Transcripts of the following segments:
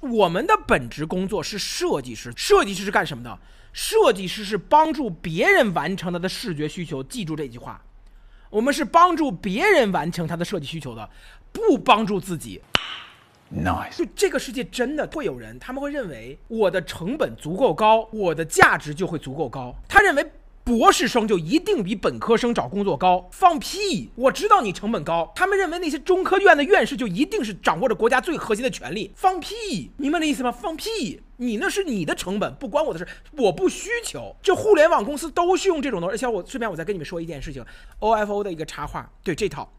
我们的本职工作是设计师，设计师是干什么的？设计师是帮助别人完成他的视觉需求。记住这句话，我们是帮助别人完成他的设计需求的，不帮助自己。Nice。就这个世界真的会有人，他们会认为我的成本足够高，我的价值就会足够高。他认为。博士生就一定比本科生找工作高？放屁！我知道你成本高。他们认为那些中科院的院士就一定是掌握着国家最核心的权利？放屁！明白那意思吗？放屁！你那是你的成本，不关我的事。我不需求。这互联网公司都是用这种东西。而且我顺便我再跟你们说一件事情，ofo 的一个插画。对这套，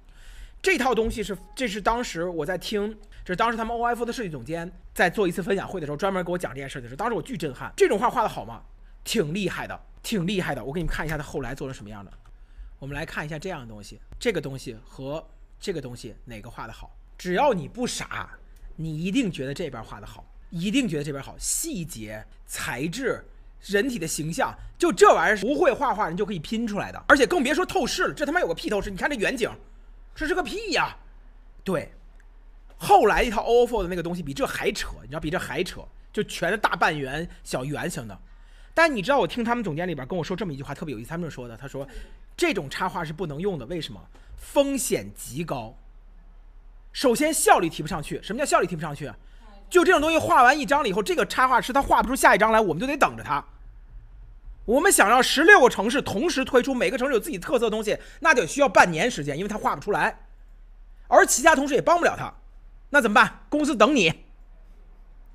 这套东西是这是当时我在听，这是当时他们 ofo 的设计总监在做一次分享会的时候专门给我讲这件事的时候，当时我巨震撼。这种画画的好吗？挺厉害的，挺厉害的。我给你们看一下他后来做成什么样的。我们来看一下这样的东西，这个东西和这个东西哪个画的好？只要你不傻，你一定觉得这边画的好，一定觉得这边好。细节、材质、人体的形象，就这玩意儿不会画画人就可以拼出来的，而且更别说透视了。这他妈有个屁透视！你看这远景，这是个屁呀！对，后来一套 OFO 的那个东西比这还扯，你知道比这还扯，就全是大半圆、小圆形的。但你知道我听他们总监里边跟我说这么一句话特别有意思，他们说的，他说，这种插画是不能用的，为什么？风险极高。首先效率提不上去。什么叫效率提不上去？就这种东西画完一张了以后，这个插画师他画不出下一张来，我们就得等着他。我们想让十六个城市同时推出，每个城市有自己特色的东西，那得需要半年时间，因为他画不出来，而其他同事也帮不了他，那怎么办？公司等你。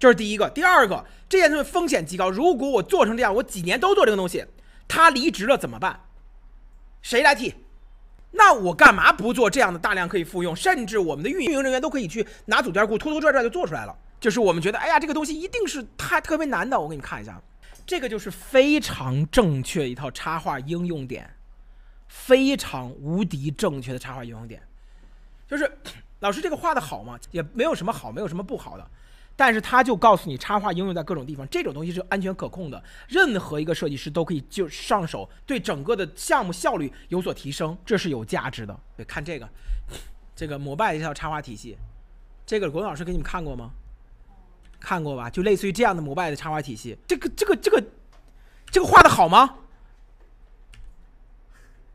这是第一个，第二个这件东西风险极高。如果我做成这样，我几年都做这个东西，他离职了怎么办？谁来替？那我干嘛不做这样的大量可以复用，甚至我们的运营人员都可以去拿组件库拖拖拽拽就做出来了。就是我们觉得，哎呀，这个东西一定是它特别难的。我给你看一下，这个就是非常正确一套插画应用点，非常无敌正确的插画应用点。就是老师这个画的好吗？也没有什么好，没有什么不好的。但是他就告诉你，插画应用在各种地方，这种东西是安全可控的。任何一个设计师都可以就上手，对整个的项目效率有所提升，这是有价值的。对，看这个，这个摩拜的一套插画体系，这个国文老师给你们看过吗？看过吧，就类似于这样的摩拜的插画体系。这个这个这个这个画的好吗？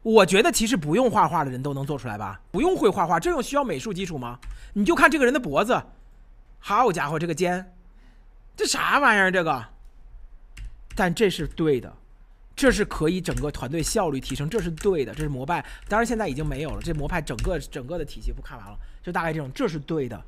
我觉得其实不用画画的人都能做出来吧，不用会画画，这有需要美术基础吗？你就看这个人的脖子。好家伙，这个尖，这啥玩意儿？这个，但这是对的，这是可以整个团队效率提升，这是对的。这是摩拜，当然现在已经没有了。这摩拜整个整个的体系不看完了，就大概这种，这是对的。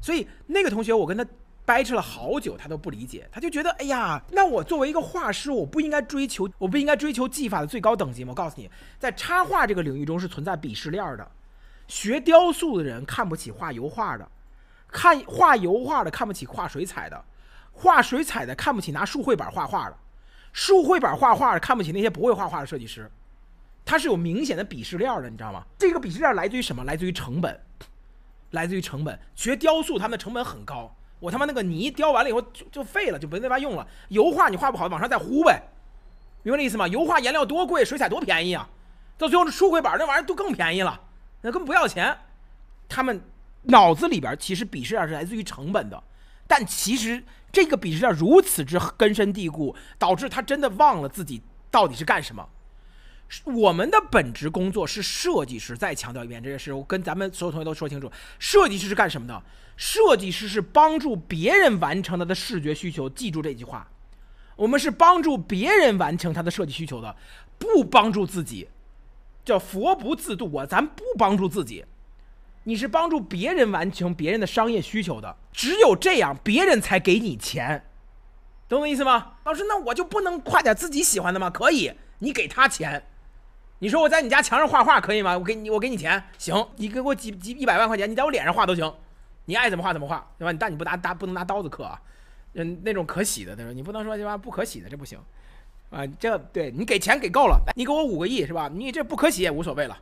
所以那个同学，我跟他掰扯了好久，他都不理解，他就觉得，哎呀，那我作为一个画师，我不应该追求，我不应该追求技法的最高等级吗？我告诉你，在插画这个领域中是存在鄙视链的，学雕塑的人看不起画油画的。看画油画的看不起画水彩的，画水彩的看不起拿竖绘板画画的，竖绘板画画的看不起那些不会画画的设计师，他是有明显的鄙视链的，你知道吗？这个鄙视链来自于什么？来自于成本，来自于成本。学雕塑他们的成本很高，我他妈那个泥雕完了以后就就废了，就没那法用了。油画你画不好往上再糊呗，明白那意思吗？油画颜料多贵，水彩多便宜啊，到最后那绘板那玩意儿都更便宜了，那根本不要钱，他们。脑子里边其实鄙视链是来自于成本的，但其实这个鄙视链如此之根深蒂固，导致他真的忘了自己到底是干什么。我们的本职工作是设计师，再强调一遍，这件事我跟咱们所有同学都说清楚，设计师是干什么的？设计师是帮助别人完成他的视觉需求。记住这句话，我们是帮助别人完成他的设计需求的，不帮助自己，叫佛不自度。我咱不帮助自己。你是帮助别人完成别人的商业需求的，只有这样，别人才给你钱，懂我意思吗？老师，那我就不能画点自己喜欢的吗？可以，你给他钱。你说我在你家墙上画画可以吗？我给你，我给你钱，行，你给我几几一百万块钱，你在我脸上画都行，你爱怎么画怎么画，对吧？但你不拿刀，不能拿刀子刻啊，嗯，那种可洗的，对吧？你不能说，对吧？不可洗的这不行，啊，这对，你给钱给够了，你给我五个亿是吧？你这不可洗也无所谓了。